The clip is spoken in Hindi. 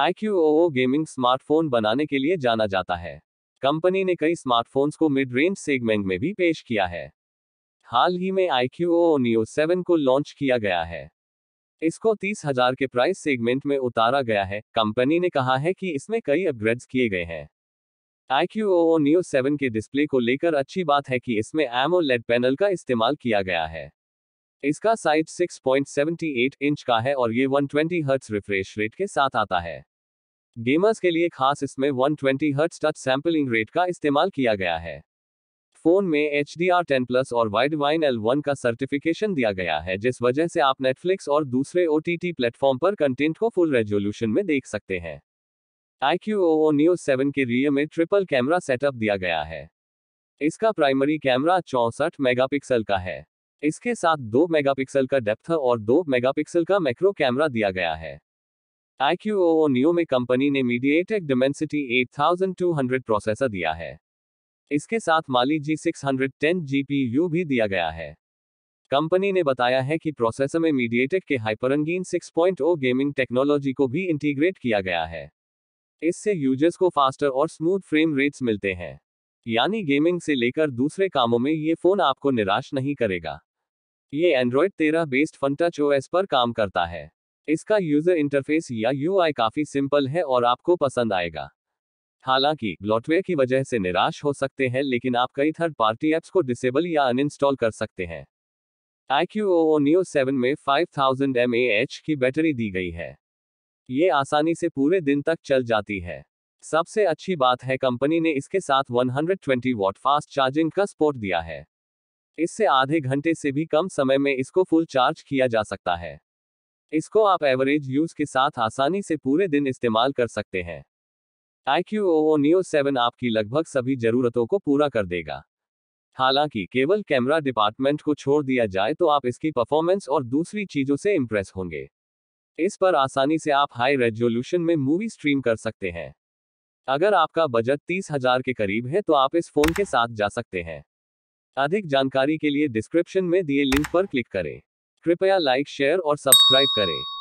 IQOO गेमिंग स्मार्टफोन बनाने के लिए जाना जाता है कंपनी ने कई स्मार्टफोन्स को मिड रेंज सेगमेंट में भी पेश किया है हाल ही में IQOO Neo 7 को लॉन्च किया गया है इसको तीस हजार के प्राइस सेगमेंट में उतारा गया है कंपनी ने कहा है कि इसमें कई अपग्रेड्स किए गए हैं IQOO Neo 7 के डिस्प्ले को लेकर अच्छी बात है कि इसमें एमोलेड पैनल e का इस्तेमाल किया गया है इसका साइज 6.78 इंच का है और ये 120 ट्वेंटी हर्ट्स रिफ्रेश रेट के साथ आता है गेमर्स के लिए खास इसमें 120 twenty hertz touch sampling rate का इस्तेमाल किया गया है फोन में H D R ten plus और वाइड वाइन एल वन का सर्टिफिकेशन दिया गया है जिस वजह से आप नेटफ्लिक्स और दूसरे ओ टी टी प्लेटफॉर्म पर कंटेंट को फुल रेजोल्यूशन में देख सकते हैं आई क्यू ओ ओ न्यूज सेवन के रियर में ट्रिपल कैमरा सेटअप दिया गया है इसका प्राइमरी कैमरा चौंसठ मेगापिक्सल का है इसके साथ 2 मेगापिक्सल का डेप्थ और 2 मेगापिक्सल का मैक्रो कैमरा दिया गया है आईक्यूओ नियो में कंपनी ने मीडिएटेक डिमेंसिटी 8200 प्रोसेसर दिया है इसके साथ माली जी सिक्स GPU भी दिया गया है कंपनी ने बताया है कि प्रोसेसर में मीडिएटेक के हाइपरंगीन 6.0 गेमिंग टेक्नोलॉजी को भी इंटीग्रेट किया गया है इससे यूजर्स को फास्टर और स्मूथ फ्रेम रेट्स मिलते हैं यानी गेमिंग से लेकर दूसरे कामों में ये फोन आपको निराश नहीं करेगा ये एंड्रॉयड तेरह बेस्ड फनटच एस पर काम करता है इसका यूजर इंटरफेस या यू काफी सिंपल है और आपको पसंद आएगा हालांकि ब्लॉटवेयर की वजह से निराश हो सकते हैं लेकिन आप कई थर्ड पार्टी एप्स को डिसेबल या अनइंस्टॉल कर सकते हैं ओ Neo 7 में 5000 थाउजेंड की बैटरी दी गई है ये आसानी से पूरे दिन तक चल जाती है सबसे अच्छी बात है कंपनी ने इसके साथ 120 वॉट फास्ट चार्जिंग का सपोर्ट दिया है इससे आधे घंटे से भी कम समय में इसको फुल चार्ज किया जा सकता है इसको आप एवरेज यूज के साथ आसानी से पूरे दिन इस्तेमाल कर सकते हैं I Q O Neo seven आपकी लगभग सभी जरूरतों को पूरा कर देगा हालांकि केवल कैमरा डिपार्टमेंट को छोड़ दिया जाए तो आप इसकी परफॉर्मेंस और दूसरी चीजों से इम्प्रेस होंगे इस पर आसानी से आप हाई रेजोल्यूशन में मूवी स्ट्रीम कर सकते हैं अगर आपका बजट तीस हजार के करीब है तो आप इस फोन के साथ जा सकते हैं अधिक जानकारी के लिए डिस्क्रिप्शन में दिए लिंक पर क्लिक करें कृपया लाइक शेयर और सब्सक्राइब करें